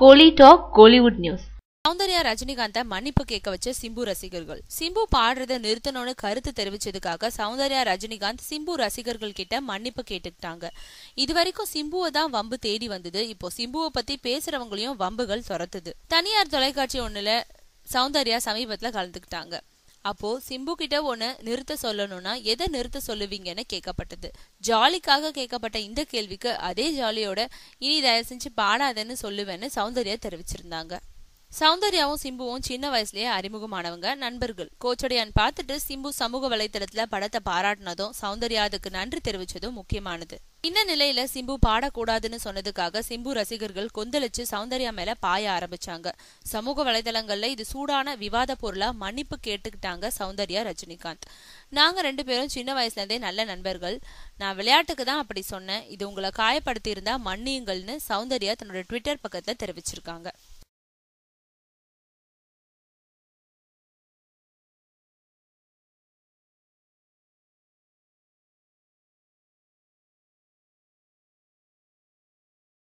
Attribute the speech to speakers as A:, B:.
A: கோலி talk Kollywood news Soundarya Rajinikanth மன்னிப்பு கேட்க வச்ச சிம்பு ரசிகர்கள் சிம்பு பாடுறதை நிறுத்தணும்னு கருத்து தெரிவிச்சதுக்காக சௌந்தர்யா ரஜினிகாந்த் சிம்பு ரசிகர்கள் கிட்ட மன்னிப்பு கேட்டுக்கிட்டாங்க இதுவரைக்கும் சிம்புவை தான் வம்பு தேடி வந்தது இப்போ சிம்புவை பத்தி பேசுறவங்களையும் வம்புகள் துரத்துது தனியார் தொலைக்காட்சி ஒண்ணுல சௌந்தர்யா சமீபத்துல கலந்துக்கிட்டாங்க அப்போ சிம்பு கிட்ட ஒன்று நிறுத்த சொல்லணும்னா எதை நிறுத்த சொல்லுவீங்கன்னு கேட்கப்பட்டது ஜாலிக்காக கேட்கப்பட்ட இந்த கேள்விக்கு அதே ஜாலியோட இனி தயவு செஞ்சு பாடாதன்னு சொல்லுவேன்னு சௌந்தர்யா தெரிவிச்சிருந்தாங்க சௌந்தர்யாவும் சிம்புவும் சின்ன வயசுலயே அறிமுகமானவங்க நண்பர்கள் கோச்சடையான் பார்த்துட்டு சிம்பு சமூக வலைதளத்துல படத்தை பாராட்டினதும் சௌந்தர்யா அதுக்கு நன்றி தெரிவிச்சதும் முக்கியமானது இந்த நிலையில சிம்பு பாடக்கூடாதுன்னு சொன்னதுக்காக சிம்பு ரசிகர்கள் கொந்தளிச்சு சௌந்தர்யா மேல பாய ஆரம்பிச்சாங்க சமூக வலைதளங்கள்ல இது சூடான விவாத பொருளா மன்னிப்பு கேட்டுக்கிட்டாங்க சௌந்தர்யா ரஜினிகாந்த் நாங்க ரெண்டு பேரும் சின்ன வயசுல இருந்தே நல்ல நண்பர்கள் நான் விளையாட்டுக்கு தான் அப்படி சொன்னேன் இது உங்களை காயப்படுத்தி இருந்தா மன்னியுங்கள்னு சௌந்தர்யா தன்னோட ட்விட்டர் பக்கத்துல தெரிவிச்சிருக்காங்க